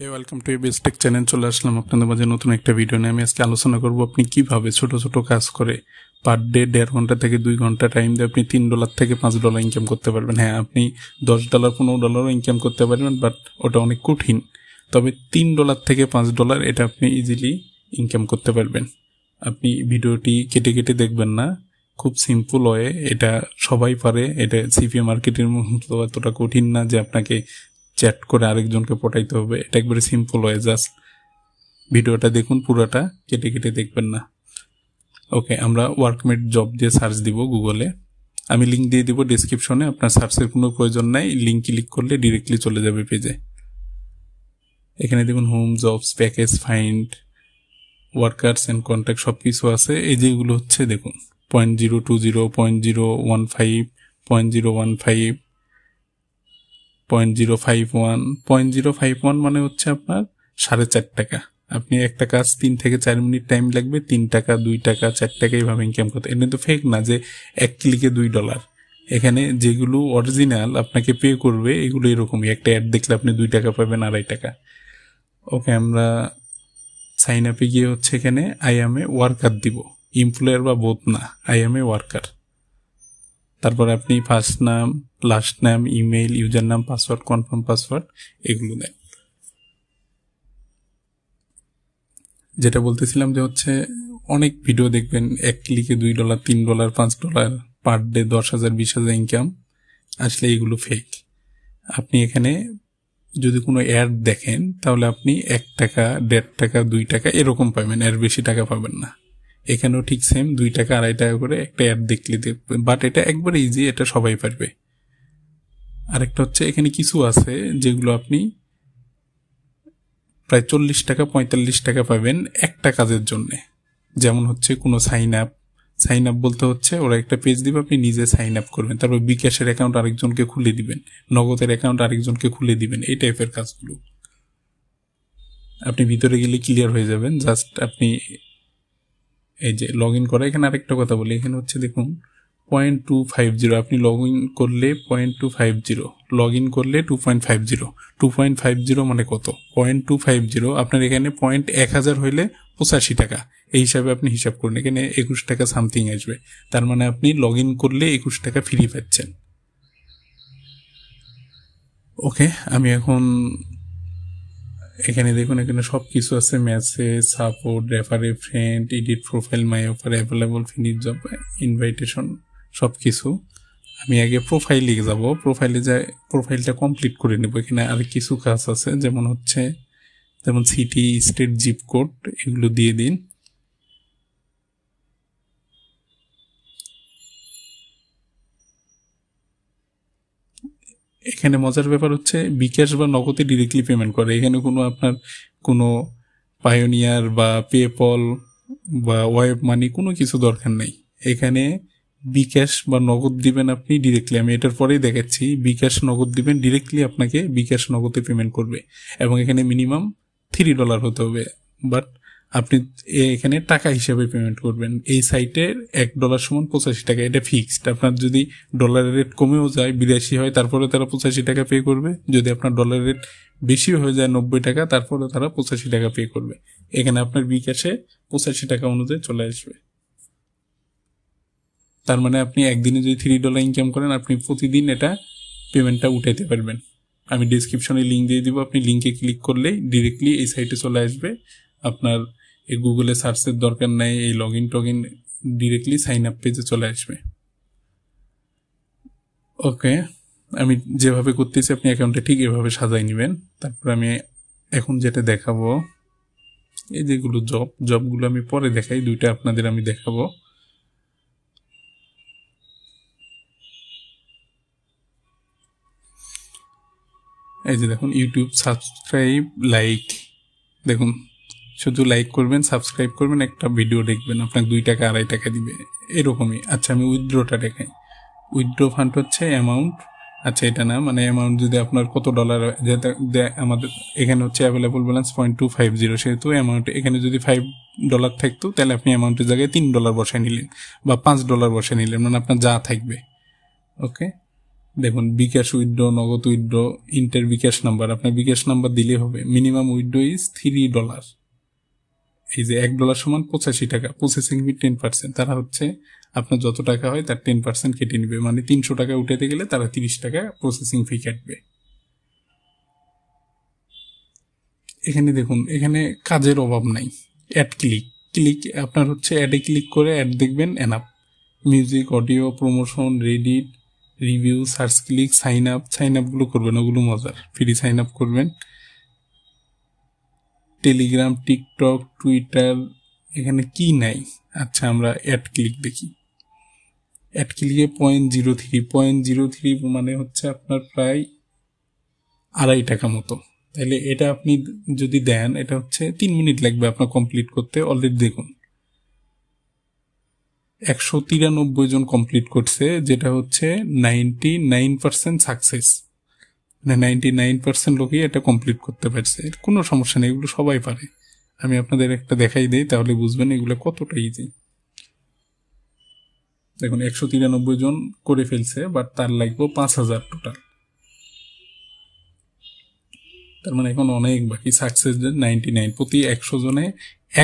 hey welcome to ABS tech channel চলে আসলাম আপনাদের মাঝে নতুন একটা ভিডিও নিয়ে আমি আজকে আলোচনা করবো আপনি কীভাবে ছোট ছোট কাজ করে পার ডে দেড় ঘন্টা থেকে দুই ঘন্টা টাইম দিয়ে আপনি তিন ডলার থেকে পাঁচ ডলার ইনকাম করতে পারবেন হ্যাঁ আপনি দশ ডলার পনেরো ডলারও ইনকাম করতে পারবেন বাট ওটা অনেক কঠিন তবে তিন ডলার থেকে পাঁচ ডলার এটা আপনি ইজিলি ইনকাম করতে পারবেন আপনি ভিডিওটি কেটে কেটে দেখবেন না খুব সিম্পল হয় এটা সবাই পারে এটা সিপিএ মার্কেটের মতো এতটা কঠিন না যে আপনাকে চ্যাট করে আরেকজনকে পটাইতে হবে এটা একবারে সিম্পল হয় জাস্ট ভিডিওটা দেখুন পুরোটা কেটে কেটে দেখবেন না ওকে আমরা ওয়ার্কমেট জব দিয়ে সার্চ দিব গুগলে আমি লিঙ্ক দিয়ে দিব ডিসক্রিপশনে আপনার সার্চের কোনো প্রয়োজন নাই লিঙ্ক ক্লিক করলে ডিরেক্টলি চলে যাবে পেজে এখানে দেখুন home jobs package find workers and contact সব কিছু আছে এই যেগুলো হচ্ছে দেখুন point zero two zero point zero one five point zero one five point zero five one point zero five one মানে হচ্ছে আপনার সাড়ে চার টাকা আপনি একটা কাজ তিন থেকে চার মিনিট টাইম লাগবে তিন টাকা দুই টাকা চার টাকা এইভাবে ইনকাম করতে এটা কিন্তু ফেক না যে এক ক্লিকে দুই ডলার এখানে যেগুলো অরিজিনাল আপনাকে পে করবে এগুলো এরকমই একটা অ্যাড দেখলে আপনি দুই টাকা পাবেন আড়াই টাকা ওকে আমরা সাইন আপে গিয়ে হচ্ছে এখানে আই এম এ ওয়ার্কার দিব এমপ্লয়ার বা বোধ না আই এম এ ওয়ার্কার তারপর আপনি ফার্স্ট নাম লাস্ট নাম email user name password confirm password এগুলো দেন যেটা বলতেছিলাম যে হচ্ছে অনেক ভিডিও দেখবেন এক ক্লিকে দুই ডলার তিন ডলার পাঁচ ডলার পার ডে দশ হাজার বিশ হাজার ইনকাম আসলে এগুলো ফেক আপনি এখানে যদি কোনো অ্যাড দেখেন তাহলে আপনি এক টাকা দেড় টাকা দুই টাকা এরকম পাবেন এর বেশি টাকা পাবেন না এখানেও ঠিক সেম দুই টাকা আড়াই টাকা করে একটা অ্যাড দেখলে বাট এটা একবার ইজি এটা সবাই পারবে আরেকটা হচ্ছে এখানে কিছু আছে যেগুলো আপনি প্রায় চল্লিশ টাকা পঁয়তাল্লিশ টাকা পাবেন একটা কাজের জন্যে যেমন হচ্ছে কোনো সাইন আপ সাইন আপ বলতে হচ্ছে ওরা একটা পেজ দিবে আপনি নিজে সাইন আপ করবেন তারপর বিকাশের অ্যাকাউন্ট আরেকজনকে খুলে দিবেন নগদের অ্যাকাউন্ট আরেকজনকে খুলে দিবেন এই টাইপের কাজগুলো আপনি ভিতরে গেলে ক্লিয়ার হয়ে যাবেন জাস্ট আপনি এই যে লগ ইন করা এখানে আরেকটা কথা বলি এখানে হচ্ছে দেখুন পয়েন্ট টু ফাইভ জিরো আপনি লগ ইন করলে point two five zero log in করলে two point five zero two point five zero মানে কত পয়েন্ট টু ফাইভ জিরো আপনার এখানে পয়েন্ট এক হাজার হইলে পঁচাশি টাকা এই হিসাবে আপনি হিসাব করুন এখানে একুশ টাকা সামথিং আসবে তার মানে আপনি লগ ইন করলে একুশ টাকা ফ্রি পাচ্ছেন ওকে আমি এখন এখানে দেখুন এখানে সব কিছু আছে message support refer a friend edit profile my offer available finish job invitation সব কিছু আমি আগে প্রোফাইলে যাব প্রোফাইলে যা প্রোফাইলটা কমপ্লিট করে নেব এখানে আর কিছু কাজ আছে যেমন হচ্ছে যেমন সিটি স্টেট জিপ কোড এগুলো দিয়ে দিন এখানে মজার ব্যাপার হচ্ছে বিকাশ বা নগদে ডিরেক্টলি পেমেন্ট করে এখানে কোনো আপনার কোনো পায়োনিয়ার বা পেপল বা ওয়েব মানি কোনো কিছু দরকার নেই এখানে বিকাশ বা নগদ দিবেন আপনি ডিরেক্টলি আমি এটার পরেই দেখাচ্ছি বিকাশ নগদ দিবেন ডিরেক্টলি আপনাকে বিকাশ নগদে পেমেন্ট করবে এবং এখানে মিনিমাম থ্রি ডলার হতে হবে বাট আপনি এখানে টাকা হিসেবে পেমেন্ট করবেন এই সাইটের এক ডলার সমান পঁচাশি টাকা এটা ফিক্সড আপনার যদি ডলারের রেট কমেও যায় বিদেশি হয় তারপরে তারা পঁচাশি টাকা পে করবে যদি আপনার ডলার রেট বেশি হয়ে যায় নব্বই টাকা তারপরে তারা পঁচাশি টাকা পে করবে এখানে আপনার বিকাশে পঁচাশি টাকা অনুযায়ী চলে আসবে তার মানে আপনি একদিনে যদি থ্রি ডলার ইনকাম করেন আপনি প্রতিদিন এটা পেমেন্টটা উঠাইতে পারবেন আমি ডিসক্রিপশনে লিঙ্ক দিয়ে দিব আপনি লিঙ্কে ক্লিক করলেই ডিরেক্টলি এই সাইটে চলে আসবে আপনার এই গুগলে সার্চের দরকার নাই এই লগ ইন টগ ইন ডিরেক্টলি সাইন আপ পেজে চলে আসবে ওকে আমি যেভাবে করতেছি আপনি অ্যাকাউন্টে ঠিক এভাবে সাজাই নেবেন তারপর আমি এখন যেটা দেখাবো এই যেগুলো জব জবগুলো আমি পরে দেখাই দুইটা আপনাদের আমি দেখাবো এই যে দেখুন ইউটিউব সাবস্ক্রাইব লাইক দেখুন শুধু লাইক করবেন সাবস্ক্রাইব করবেন একটা ভিডিও দেখবেন আপনার দুই টাকা আড়াই টাকা দিবে এরকমই আচ্ছা আমি উইথড্রোটা দেখাই উইথড্রো ফান্ড হচ্ছে অ্যামাউন্ট আচ্ছা এটা না মানে অ্যামাউন্ট যদি আপনার কত ডলার আমাদের এখানে হচ্ছে available balance point two five zero সেহেতু অ্যামাউন্ট এখানে যদি ফাইভ ডলার থাকতো তাহলে আপনি অ্যামাউন্টের জায়গায় তিন ডলার বসায় নিলেন বা পাঁচ ডলার বসায় নিলেন মানে আপনার যা থাকবে ওকে দেখুন Bkash withdraw Nagad withdraw enter Bkash number আপনার বিকাশ নাম্বার দিলে হবে minimum withdraw is three dollar এই যে এক ডলার সমান পঁচাশি টাকা প্রসেসিং ফি টেন পার্সেন্ট তারা হচ্ছে আপনার যত টাকা হয় তার টেন পার্সেন্ট কেটে নেবে মানে তিনশো টাকা উঠাতে গেলে তারা তিরিশ টাকা প্রসেসিং ফি কাটবে এখানে দেখুন এখানে কাজের অভাব নাই অ্যাড ক্লিক ক্লিক আপনার হচ্ছে অ্যাডে ক্লিক করে অ্যাড দেখবেন app music audio promotion Reddit review search click sign up sign আপগুলো করবেন ওগুলো মজার ফ্রি সাইন আপ করবেন টেলিগ্রাম টিকটক টুইটার এখানে কি নাই আচ্ছা আমরা অ্যাড ক্লিক দেখি অ্যাড ক্লিকে point zero three point zero three মানে হচ্ছে আপনার প্রায় আড়াই টাকা মতো তাহলে এটা আপনি যদি দেন এটা হচ্ছে তিন মিনিট লাগবে আপনার কমপ্লিট করতে অলরেডি দেখুন একশো তিরানব্বই জন কমপ্লিট করছে যেটা হচ্ছে নাইনটি নাইন পার্সেন্ট সাকসেস মানে নাইনটি নাইন পার্সেন্ট লোকই এটা কমপ্লিট করতে পারছে কোনো সমস্যা নেই এগুলো সবাই পারে আমি আপনাদের একটা দেখাই দিই তাহলে বুঝবেন এগুলো কতটা ইজি দেখুন একশো তিরানব্বই জন করে ফেলছে বাট তার লাগবে পাঁচ হাজার টোটাল তার মানে এখন অনেক বাকি সাকসেস নাইনটি নাইন প্রতি একশো জনে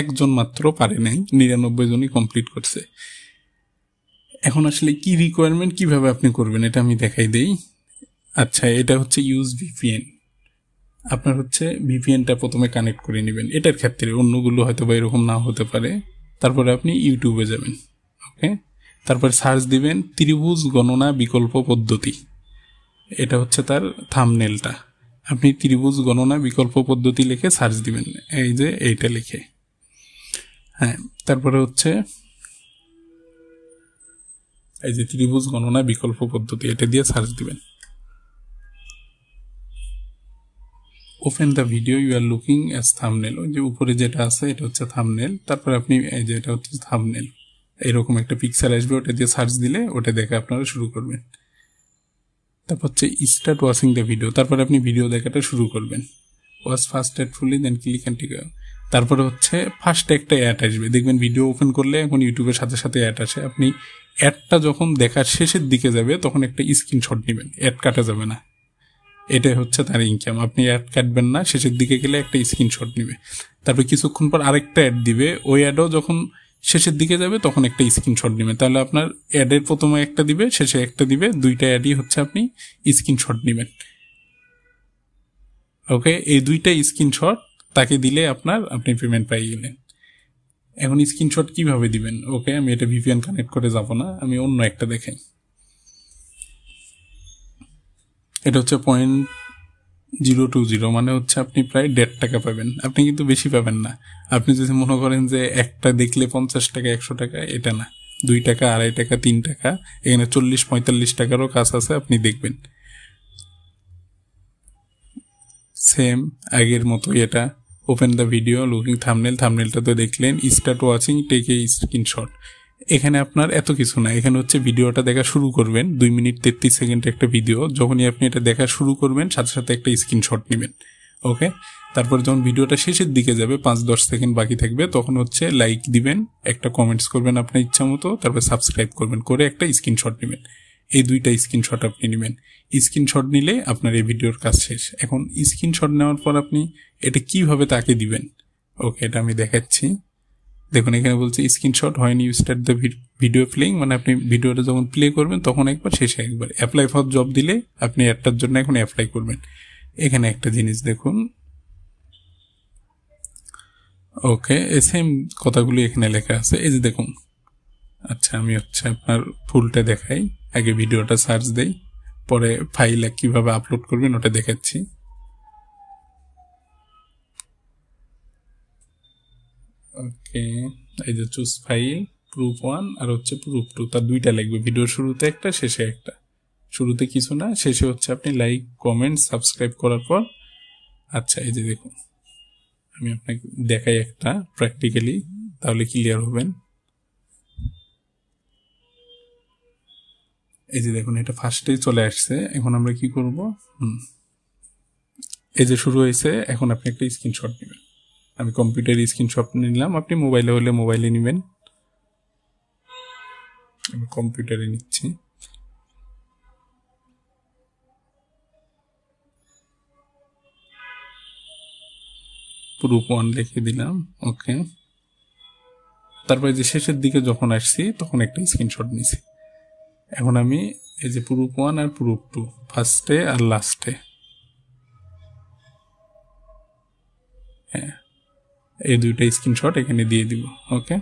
একজন মাত্র পারে নাই নিরানব্বই জনই কমপ্লিট করছে এখন আসলে কি রিকোয়ারমেন্ট কিভাবে আপনি করবেন এটা আমি দেখাই দিই আচ্ছা এটা হচ্ছে ইউজ ভিপিএন আপনার হচ্ছে ভিপিএনটা প্রথমে কানেক্ট করে নেবেন এটার ক্ষেত্রে অন্যগুলো হয়তো বা এরকম না হতে পারে তারপরে আপনি ইউটিউবে যাবেন ওকে তারপরে সার্চ দিবেন ত্রিভুজ গণনা বিকল্প পদ্ধতি এটা হচ্ছে তার থামনেলটা আপনি ত্রিভুজ গণনা বিকল্প পদ্ধতি লিখে সার্চ দিবেন এই যে এইটা লিখে হ্যাঁ তারপরে হচ্ছে এই যে ত্রিভুজ গণনা বিকল্প পদ্ধতি এটা দিয়ে সার্চ দিবেন open the video you are looking as thumbnail যে উপরে যেটা আছে এটা হচ্ছে থামনেল তারপরে আপনি এই যে এটা হচ্ছে থামনেল এরকম একটা পিকচার আসবে ওটা দিয়ে সার্চ দিলে ওটা দেখে আপনারা শুরু করবেন তারপর হচ্ছে স্টার্ট ওয়াচিং দ্য ভিডিও তারপরে আপনি ভিডিও দেখাটা শুরু করবেন watch first ad fully then click and tick তারপরে হচ্ছে ফার্স্ট একটা অ্যাড আসবে দেখবেন ভিডিও ওপেন করলে এখন ইউটিউবের সাথে সাথে অ্যাড আসে আপনি অ্যাডটা যখন দেখার শেষের দিকে যাবে তখন একটা স্ক্রিনশট নেবেন অ্যাড কাটা যাবে না এটাই হচ্ছে তার ইনকাম আপনি অ্যাড কাটবেন না শেষের দিকে গেলে একটা স্ক্রিনশট নেবে তারপর কিছুক্ষণ পর আরেকটা অ্যাড দিবে ওই অ্যাডও যখন শেষের দিকে যাবে তখন একটা স্ক্রিনশট নেবে তাহলে আপনার অ্যাডের প্রথমে একটা দিবে শেষে একটা দিবে দুইটা অ্যাডই হচ্ছে আপনি স্ক্রিনশট নেবেন ওকে এই দুইটা স্ক্রিনশট তাকে দিলে আপনার আপনি পেমেন্ট পাই গেলেন এখন স্ক্রিনশট কিভাবে দিবেন ওকে আমি এটা ভিপিএন কানেক্ট করে যাব না আমি অন্য একটা দেখাই এটা হচ্ছে পয়েন্ট জিরো টু জিরো মানে হচ্ছে আপনি প্রায় দেড় টাকা পাবেন আপনি কিন্তু বেশি পাবেন না আপনি যদি মনে করেন যে একটা দেখলে পঞ্চাশ টাকা একশো টাকা এটা না দুই টাকা আড়াই টাকা তিন টাকা এখানে চল্লিশ পঁয়তাল্লিশ টাকারও কাজ আছে আপনি দেখবেন সেম আগের মতো এটা open the video looking thumbnail থামনেলটা তো দেখলেন start watching take a screenshot এখানে আপনার এত কিছু না এখানে হচ্ছে ভিডিওটা দেখা শুরু করবেন দুই মিনিট তেত্রিশ সেকেন্ড একটা ভিডিও যখনই আপনি এটা দেখা শুরু করবেন সাথে সাথে একটা স্ক্রিনশট নেবেন ওকে তারপর যখন ভিডিওটা শেষের দিকে যাবে পাঁচ দশ সেকেন্ড বাকি থাকবে তখন হচ্ছে লাইক দিবেন একটা কমেন্টস করবেন আপনার ইচ্ছা মতো তারপর সাবস্ক্রাইব করবেন করে একটা স্ক্রিনশট নেবেন এই দুইটা স্ক্রিনশট আপনি নেবেন স্ক্রিনশট নিলে আপনার এই ভিডিওর কাজ শেষ এখন স্ক্রিনশট নেওয়ার পর আপনি এটা কিভাবে তাকে দিবেন ওকে এটা আমি দেখাচ্ছি দেখুন এখানে বলছে স্ক্রিনশট হয় you start the video playing মানে আপনি ভিডিওটা যখন প্লে করবেন তখন একবার শেষে একবার অ্যাপ্লাই ফর জব দিলে আপনি একটার জন্য এখন অ্যাপ্লাই করবেন এখানে একটা জিনিস দেখুন ওকে সেম কথাগুলি এখানে লেখা আছে এই যে দেখুন আচ্ছা আমি হচ্ছে আপনার ফুলটা দেখাই আগে ভিডিওটা সার্চ দেই পরে ফাইল কিভাবে আপলোড করবেন ওটা দেখাচ্ছি ওকে এই যে চুজ ফাইল প্রুফ ওয়ান আর হচ্ছে প্রুফ টু তার দুইটা লাগবে ভিডিও শুরুতে একটা শেষে একটা শুরুতে কিছু না শেষে হচ্ছে আপনি লাইক কমেন্ট সাবস্ক্রাইব করার পর আচ্ছা এই যে দেখুন আমি আপনাকে দেখাই একটা প্র্যাকটিক্যালি তাহলে ক্লিয়ার হবেন এই যে দেখুন এটা ফার্স্টেই চলে আসছে এখন আমরা কি করব এই যে শুরু হয়েছে এখন আপনি একটা স্ক্রিনশট নেবেন আমি কম্পিউটার স্ক্রিনশট নিলাম আপনি মোবাইলে হলে মোবাইলে নেবেন আমি কম্পিউটারে নিচ্ছি প্রুফ ওয়ান লিখে দিলাম ওকে তারপরে যে শেষের দিকে যখন আসছি তখন একটা স্ক্রিনশট নিছি এখন আমি এই যে প্রুফ ওয়ান আর প্রুফ টু ফার্স্টে আর লাস্টে হ্যাঁ এই দুইটা স্ক্রিনশট এখানে দিয়ে দিব ওকে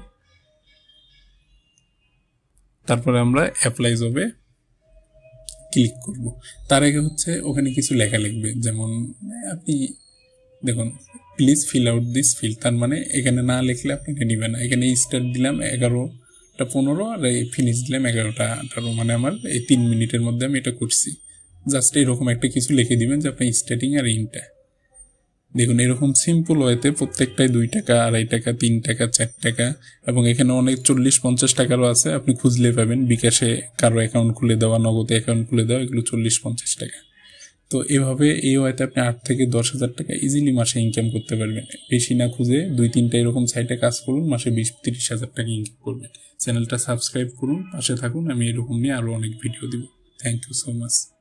তারপরে আমরা অ্যাপ্লাই জবে ক্লিক করব তার আগে হচ্ছে ওখানে কিছু লেখা লিখবে যেমন আপনি দেখুন please fill out this fill তার মানে এখানে না লিখলে আপনি এটা নেবেন না এখানে স্টার্ট দিলাম এগারোটা পনেরো আর এই ফিনিশ দিলাম এগারোটা আঠারো মানে আমার এই তিন মিনিটের মধ্যে আমি এটা করছি জাস্ট এরকম একটা কিছু লিখে দিবেন যে আপনি স্টার্টিং আর ইনটা দেখুন এরকম সিম্পল ওয়েতে প্রত্যেকটাই দুই টাকা আড়াই টাকা তিন টাকা চার টাকা এবং এখানে অনেক চল্লিশ পঞ্চাশ টাকারও আছে আপনি খুঁজলে পাবেন বিকাশে কারো অ্যাকাউন্ট খুলে দেওয়া নগদে অ্যাকাউন্ট খুলে দেওয়া এগুলো চল্লিশ পঞ্চাশ টাকা তো এভাবে এই ওয়েতে আপনি আট থেকে দশ হাজার টাকা ইজিলি মাসে ইনকাম করতে পারবেন বেশি না খুঁজে দুই তিনটা এরকম সাইটে কাজ করুন মাসে বিশ তিরিশ হাজার টাকা ইনকাম করবেন চ্যানেলটা সাবস্ক্রাইব করুন পাশে থাকুন আমি এরকম নিয়ে আরও অনেক ভিডিও দিব থ্যাংক ইউ সো মাচ